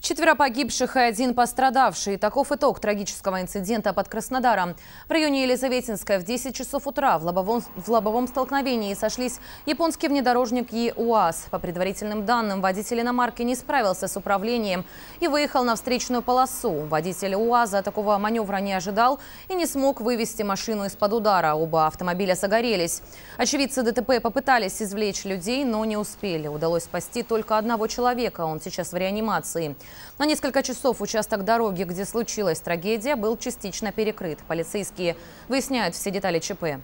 Четверо погибших и один пострадавший. Таков итог трагического инцидента под Краснодаром. В районе Елизаветинска в 10 часов утра в лобовом, в лобовом столкновении сошлись японский внедорожник и УАЗ. По предварительным данным, водитель иномарки не справился с управлением и выехал на встречную полосу. Водитель УАЗа такого маневра не ожидал и не смог вывести машину из-под удара. Оба автомобиля загорелись. Очевидцы ДТП попытались извлечь людей, но не успели. Удалось спасти только одного человека. Он сейчас в реанимации. На несколько часов участок дороги, где случилась трагедия, был частично перекрыт. Полицейские выясняют все детали ЧП.